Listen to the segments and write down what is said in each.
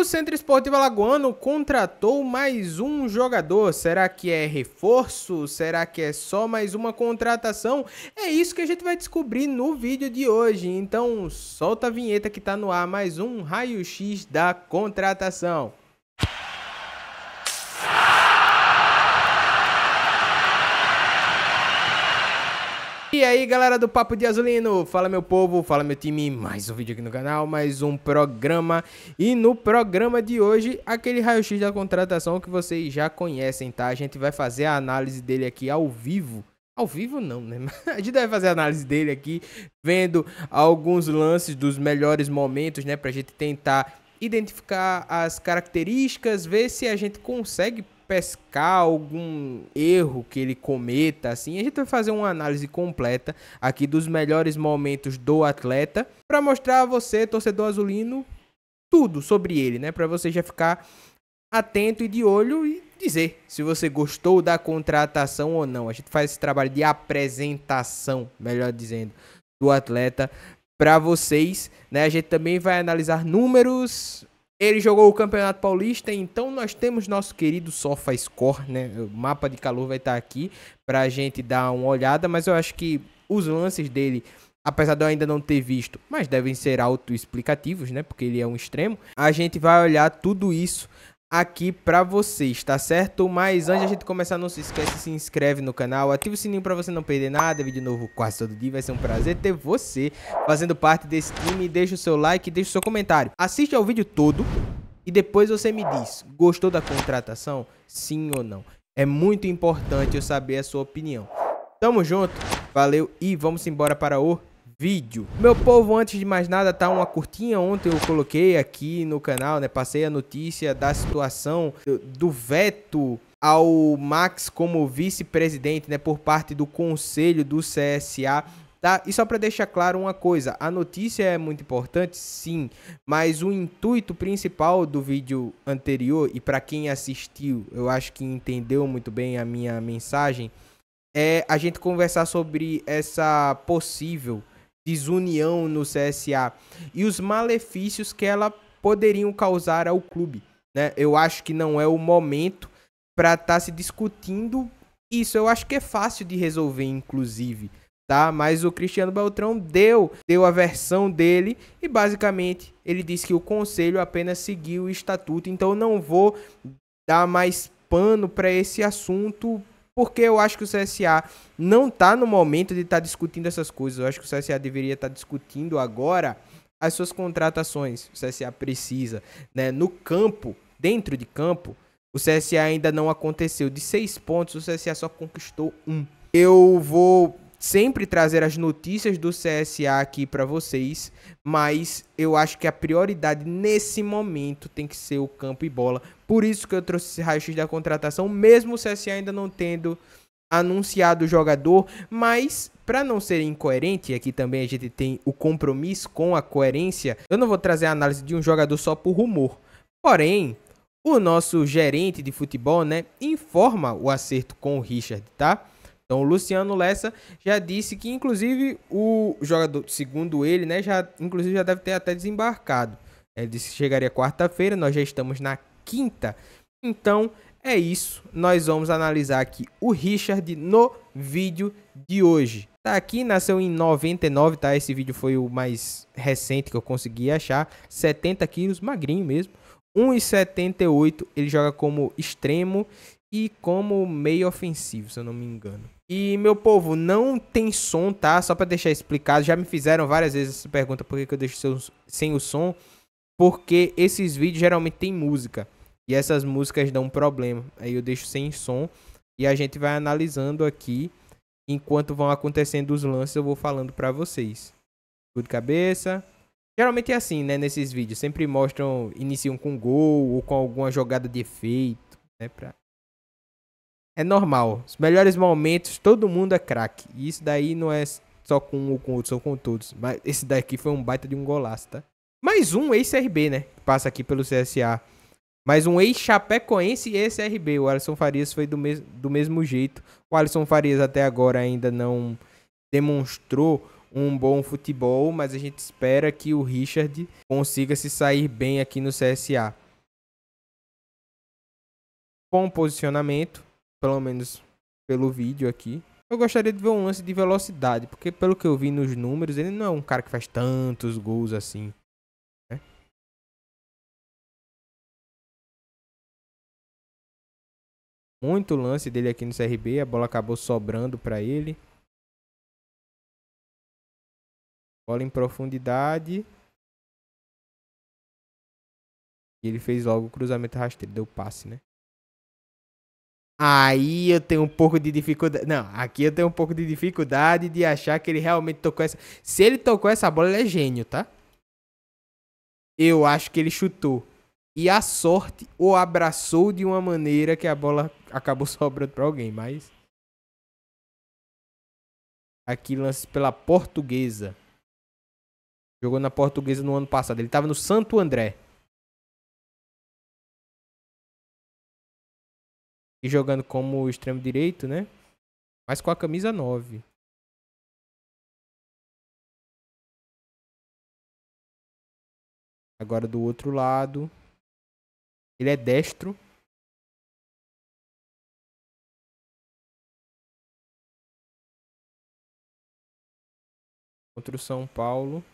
O Centro Esportivo Alagoano contratou mais um jogador. Será que é reforço? Será que é só mais uma contratação? É isso que a gente vai descobrir no vídeo de hoje. Então solta a vinheta que está no ar mais um raio-x da contratação. E aí, galera do Papo de Azulino, fala meu povo, fala meu time, mais um vídeo aqui no canal, mais um programa. E no programa de hoje, aquele raio-x da contratação que vocês já conhecem, tá? A gente vai fazer a análise dele aqui ao vivo. Ao vivo não, né? A gente deve fazer a análise dele aqui, vendo alguns lances dos melhores momentos, né? Pra gente tentar identificar as características, ver se a gente consegue pescar algum erro que ele cometa, assim, a gente vai fazer uma análise completa aqui dos melhores momentos do atleta para mostrar a você, torcedor azulino, tudo sobre ele, né? Para você já ficar atento e de olho e dizer se você gostou da contratação ou não. A gente faz esse trabalho de apresentação, melhor dizendo, do atleta para vocês, né? A gente também vai analisar números, ele jogou o Campeonato Paulista, então nós temos nosso querido SofaScore, né? O mapa de calor vai estar aqui para a gente dar uma olhada, mas eu acho que os lances dele, apesar de eu ainda não ter visto, mas devem ser autoexplicativos, né? Porque ele é um extremo. A gente vai olhar tudo isso aqui pra vocês, tá certo? Mas antes de a gente começar, não se esquece, se inscreve no canal, ativa o sininho pra você não perder nada, vídeo novo quase todo dia, vai ser um prazer ter você fazendo parte desse time, deixa o seu like, deixa o seu comentário, assiste ao vídeo todo e depois você me diz, gostou da contratação? Sim ou não? É muito importante eu saber a sua opinião. Tamo junto, valeu e vamos embora para o vídeo. Meu povo, antes de mais nada, tá uma curtinha ontem eu coloquei aqui no canal, né? Passei a notícia da situação do, veto ao Max como vice-presidente, né, por parte do conselho do CSA. Tá? E só para deixar claro uma coisa, a notícia é muito importante, sim, mas o intuito principal do vídeo anterior e para quem assistiu, eu acho que entendeu muito bem a minha mensagem, é a gente conversar sobre essa possível desunião no CSA e os malefícios que ela poderiam causar ao clube. Né? Eu acho que não é o momento para estar tá se discutindo isso. Eu acho que é fácil de resolver, inclusive. Tá? Mas o Cristiano Beltrão deu, deu a versão dele e basicamente ele disse que o conselho apenas seguiu o estatuto, então não vou dar mais pano para esse assunto porque eu acho que o CSA não está no momento de estar tá discutindo essas coisas. Eu acho que o CSA deveria estar tá discutindo agora as suas contratações. O CSA precisa, né? No campo, dentro de campo, o CSA ainda não aconteceu. De seis pontos, o CSA só conquistou um. Eu vou sempre trazer as notícias do CSA aqui para vocês, mas eu acho que a prioridade nesse momento tem que ser o campo e bola. Por isso que eu trouxe esse raio-x da contratação, mesmo o CSA ainda não tendo anunciado o jogador, mas para não ser incoerente, aqui também a gente tem o compromisso com a coerência. Eu não vou trazer a análise de um jogador só por rumor. Porém, o nosso gerente de futebol, né, informa o acerto com o Richard, tá? Então, o Luciano Lessa já disse que, inclusive, o jogador, segundo ele, né, já, inclusive, já deve ter até desembarcado. Ele disse que chegaria quarta-feira, nós já estamos na quinta. Então, é isso. Nós vamos analisar aqui o Richard no vídeo de hoje. Tá aqui, nasceu em 99, tá? Esse vídeo foi o mais recente que eu consegui achar. 70 quilos, magrinho mesmo. 1,78. Ele joga como extremo e como meio ofensivo, se eu não me engano. E, meu povo, não tem som, tá? Só para deixar explicado, já me fizeram várias vezes essa pergunta por que, eu deixo sem o som. Porque esses vídeos geralmente tem música. E essas músicas dão um problema. Aí eu deixo sem som. E a gente vai analisando aqui. Enquanto vão acontecendo os lances, eu vou falando para vocês. Tudo de cabeça. Geralmente é assim, né? Nesses vídeos. Sempre mostram, iniciam com gol ou com alguma jogada de efeito, né? Pra é normal. Os melhores momentos, todo mundo é craque. E isso daí não é só com um ou com outro, são com todos. Mas esse daqui foi um baita de um golaço, tá? Mais um ex-RB, né? passa aqui pelo CSA. Mais um ex-chapecoense e ex-RB. O Alisson Farias foi do, mes do mesmo jeito. O Alisson Farias até agora ainda não demonstrou um bom futebol, mas a gente espera que o Richard consiga se sair bem aqui no CSA. Bom posicionamento pelo menos pelo vídeo aqui. Eu gostaria de ver um lance de velocidade, porque pelo que eu vi nos números, ele não é um cara que faz tantos gols assim. Né? Muito lance dele aqui no CRB, a bola acabou sobrando para ele. Bola em profundidade. E ele fez logo o cruzamento rasteiro, deu passe, né? Aí eu tenho um pouco de dificuldade. Não, aqui eu tenho um pouco de dificuldade de achar que ele realmente tocou essa. Se ele tocou essa bola, ele é gênio, tá? Eu acho que ele chutou. E a sorte o abraçou de uma maneira que a bola acabou sobrando para alguém, mas. Aqui lance pela portuguesa. Jogou na portuguesa no ano passado. Ele tava no Santo André. e jogando como extremo direito, né? Mas com a camisa 9. Agora do outro lado. Ele é destro. Contra o São Paulo.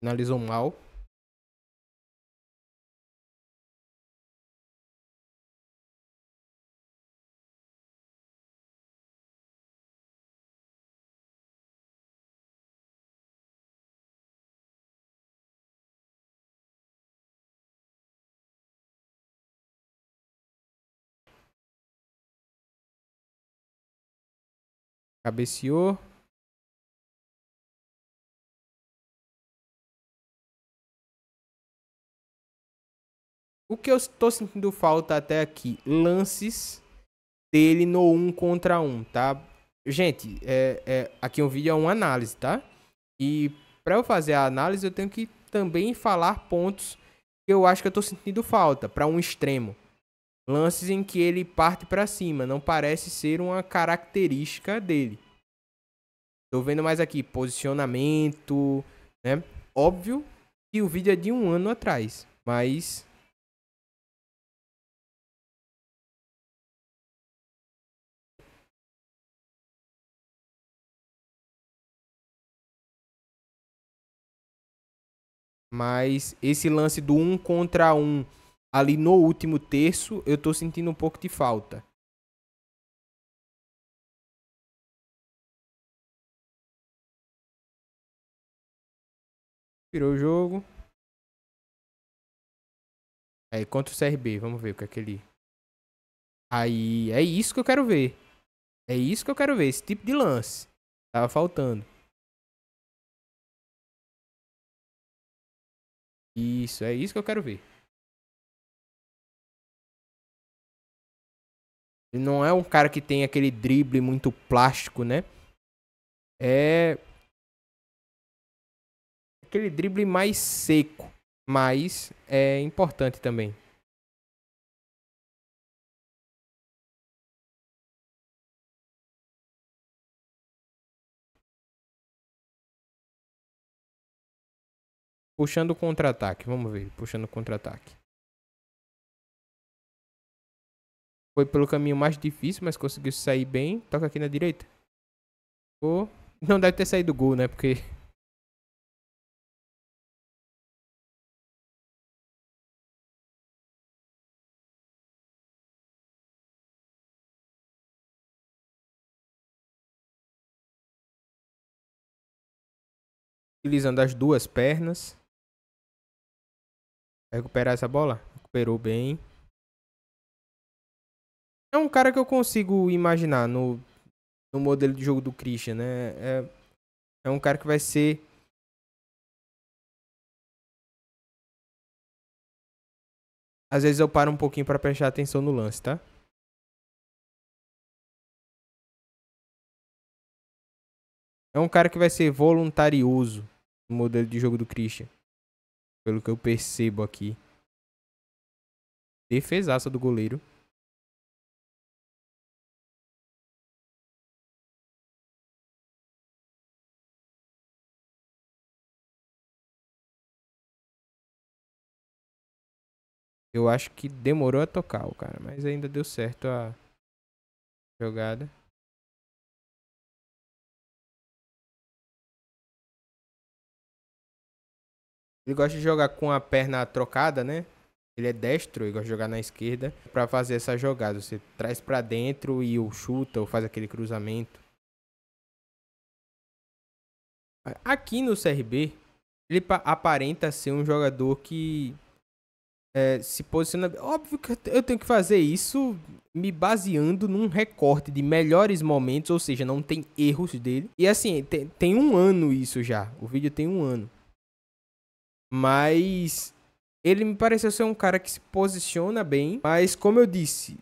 Finalizou mal. Cabeceou. O que eu estou sentindo falta até aqui? Lances dele no um contra um, tá? Gente, é, é, aqui um vídeo é uma análise, tá? E para eu fazer a análise, eu tenho que também falar pontos que eu acho que eu estou sentindo falta para um extremo. Lances em que ele parte para cima, não parece ser uma característica dele. estou vendo mais aqui posicionamento, né? Óbvio que o vídeo é de um ano atrás, mas Mas esse lance do um contra um ali no último terço, eu tô sentindo um pouco de falta. Virou o jogo. Aí, é, contra o CRB, vamos ver o que é aquele Aí, é isso que eu quero ver. É isso que eu quero ver, esse tipo de lance. Tava faltando. Isso, é isso que eu quero ver. Ele não é um cara que tem aquele drible muito plástico, né? É aquele drible mais seco, mas é importante também. Puxando contra-ataque, vamos ver. Puxando contra-ataque. Foi pelo caminho mais difícil, mas conseguiu sair bem. Toca aqui na direita. Ou... Não deve ter saído gol, né? Porque... Utilizando as duas pernas. Recuperar essa bola? Recuperou bem. É um cara que eu consigo imaginar no, no modelo de jogo do Christian, né? É, é um cara que vai ser. Às vezes eu paro um pouquinho para prestar atenção no lance, tá? É um cara que vai ser voluntarioso no modelo de jogo do Christian. Pelo que eu percebo aqui. Defesaça do goleiro. Eu acho que demorou a tocar o cara, mas ainda deu certo a jogada. Ele gosta de jogar com a perna trocada, né? Ele é destro, ele gosta de jogar na esquerda para fazer essa jogada. Você traz para dentro e ou chuta ou faz aquele cruzamento. Aqui no CRB, ele aparenta ser um jogador que é, se posiciona. Óbvio que eu tenho que fazer isso me baseando num recorte de melhores momentos, ou seja, não tem erros dele. E assim, tem, tem um ano isso já. O vídeo tem um ano. Mas ele me pareceu ser um cara que se posiciona bem, mas como eu disse,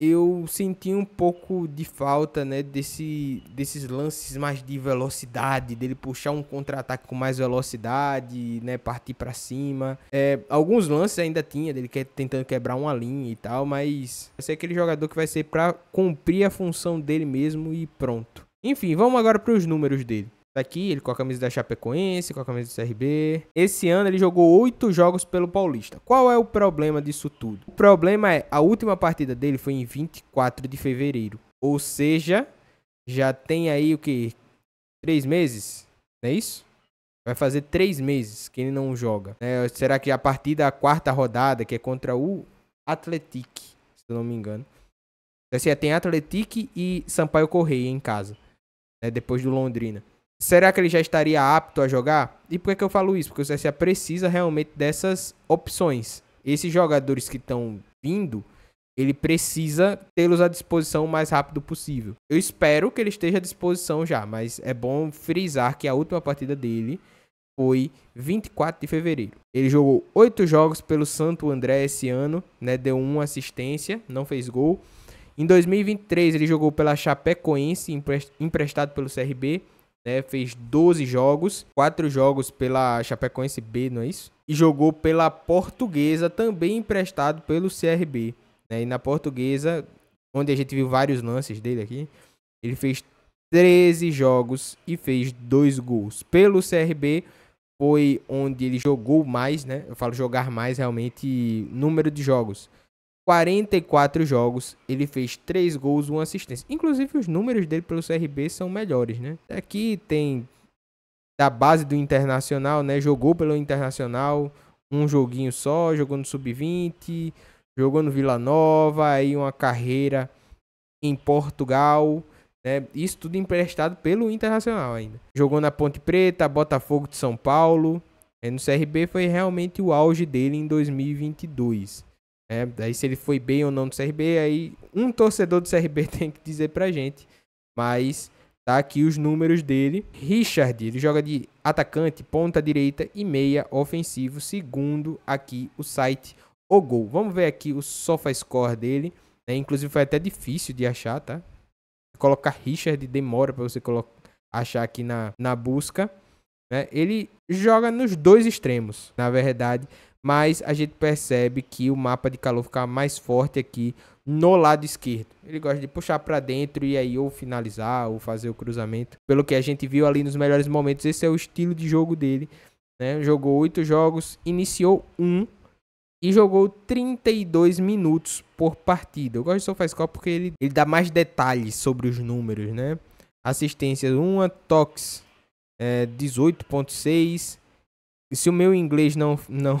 eu senti um pouco de falta, né, desse, desses lances mais de velocidade, dele puxar um contra-ataque com mais velocidade, né, partir para cima. É, alguns lances ainda tinha dele quer tentando quebrar uma linha e tal, mas vai ser aquele jogador que vai ser para cumprir a função dele mesmo e pronto. Enfim, vamos agora para os números dele. Tá aqui, ele com a camisa da Chapecoense, com a camisa do CRB. Esse ano ele jogou oito jogos pelo Paulista. Qual é o problema disso tudo? O problema é, a última partida dele foi em 24 de fevereiro. Ou seja, já tem aí o que? Três meses? Não é isso? Vai fazer três meses que ele não joga. É, será que a partir da quarta rodada, que é contra o Atletic, se eu não me engano. Assim, é, tem Atletique e Sampaio Correia em casa. Né, depois do Londrina. Será que ele já estaria apto a jogar? E por que, que eu falo isso? Porque o CSA precisa realmente dessas opções. Esses jogadores que estão vindo, ele precisa tê-los à disposição o mais rápido possível. Eu espero que ele esteja à disposição já, mas é bom frisar que a última partida dele foi 24 de fevereiro. Ele jogou oito jogos pelo Santo André esse ano, né? Deu uma assistência, não fez gol. Em 2023 ele jogou pela Chapecoense, emprestado pelo CRB né? Fez 12 jogos, 4 jogos pela Chapecoense B, não é isso? E jogou pela Portuguesa, também emprestado pelo CRB. Né? E na Portuguesa, onde a gente viu vários lances dele aqui, ele fez 13 jogos e fez 2 gols. Pelo CRB foi onde ele jogou mais, né? Eu falo jogar mais realmente número de jogos. 44 jogos, ele fez 3 gols, 1 assistência. Inclusive, os números dele pelo CRB são melhores, né? Aqui tem da base do Internacional, né? Jogou pelo Internacional um joguinho só, jogou no Sub-20, jogou no Vila Nova, aí uma carreira em Portugal, né? Isso tudo emprestado pelo Internacional ainda. Jogou na Ponte Preta, Botafogo de São Paulo. É, no CRB foi realmente o auge dele em 2022. É, daí se ele foi bem ou não do CRB, aí um torcedor do CRB tem que dizer pra gente. Mas tá aqui os números dele. Richard, ele joga de atacante, ponta direita e meia ofensivo, segundo aqui o site O Gol. Vamos ver aqui o SofaScore dele. Né? Inclusive foi até difícil de achar, tá? Colocar Richard demora para você colocar, achar aqui na, na busca. Né? Ele joga nos dois extremos, na verdade mas a gente percebe que o mapa de calor fica mais forte aqui no lado esquerdo. Ele gosta de puxar para dentro e aí ou finalizar ou fazer o cruzamento. Pelo que a gente viu ali nos melhores momentos, esse é o estilo de jogo dele. Né? Jogou oito jogos, iniciou um e jogou 32 minutos por partida. Eu gosto de SofaScore porque ele, ele dá mais detalhes sobre os números, né? Assistências 1, toques é, 18.6. Se o meu inglês não, não,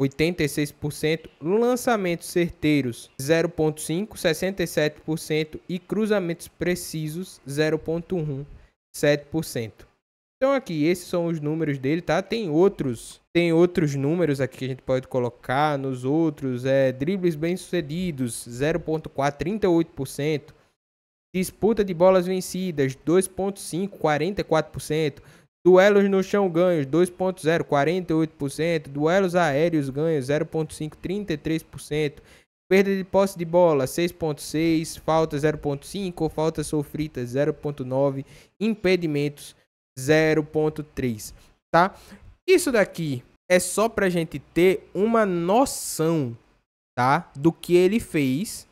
86%, lançamentos certeiros 0.5, 67% e cruzamentos precisos 0.1, 7%. Então aqui esses são os números dele, tá? Tem outros, tem outros números aqui que a gente pode colocar nos outros, é dribles bem-sucedidos 0.4, 38%, disputa de bolas vencidas 2.5, 44%, Duelos no chão ganhos 2.0, 48%. Duelos aéreos ganhos 0.5, 33%. Perda de posse de bola 6.6, falta 0.5, faltas sofridas 0.9, impedimentos 0.3, tá? Isso daqui é só pra gente ter uma noção, tá? Do que ele fez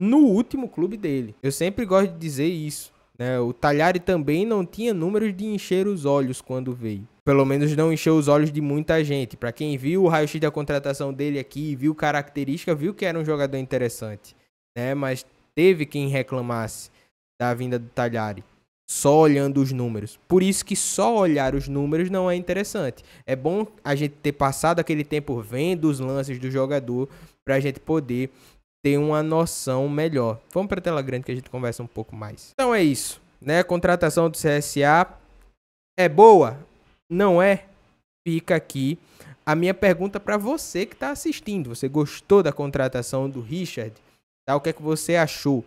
no último clube dele. Eu sempre gosto de dizer isso. Né? O Talhari também não tinha números de encher os olhos quando veio. Pelo menos não encheu os olhos de muita gente. Para quem viu o raio-x da contratação dele aqui, viu característica, viu que era um jogador interessante. Né? Mas teve quem reclamasse da vinda do Talhari. Só olhando os números. Por isso que só olhar os números não é interessante. É bom a gente ter passado aquele tempo vendo os lances do jogador para a gente poder ter uma noção melhor. Vamos para a tela grande que a gente conversa um pouco mais. Então é isso, né? Contratação do CSA é boa? Não é? Fica aqui a minha pergunta para você que está assistindo. Você gostou da contratação do Richard? Tá? O que é que você achou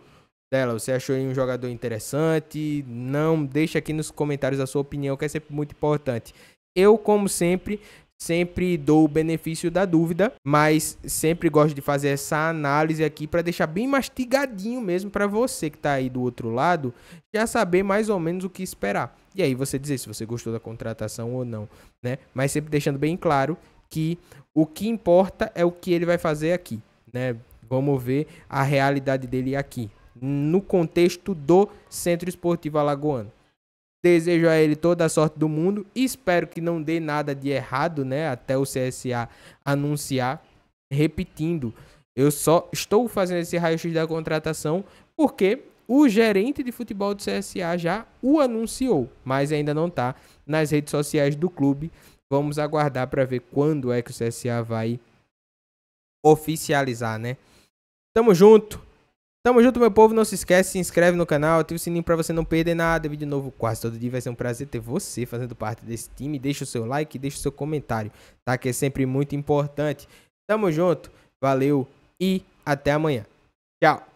dela? Você achou ele um jogador interessante? Não, deixa aqui nos comentários a sua opinião, que é sempre muito importante. Eu, como sempre, sempre dou o benefício da dúvida, mas sempre gosto de fazer essa análise aqui para deixar bem mastigadinho mesmo para você que está aí do outro lado já saber mais ou menos o que esperar. E aí você dizer se você gostou da contratação ou não, né? Mas sempre deixando bem claro que o que importa é o que ele vai fazer aqui, né? Vamos ver a realidade dele aqui, no contexto do Centro Esportivo Alagoano. Desejo a ele toda a sorte do mundo. Espero que não dê nada de errado, né? Até o CSA anunciar. Repetindo, eu só estou fazendo esse raio-x da contratação porque o gerente de futebol do CSA já o anunciou, mas ainda não está nas redes sociais do clube. Vamos aguardar para ver quando é que o CSA vai oficializar, né? Tamo junto. Tamo junto, meu povo. Não se esquece, se inscreve no canal, ativa o sininho pra você não perder nada. Vídeo novo quase todo dia. Vai ser um prazer ter você fazendo parte desse time. Deixa o seu like, deixa o seu comentário, tá? Que é sempre muito importante. Tamo junto, valeu e até amanhã. Tchau.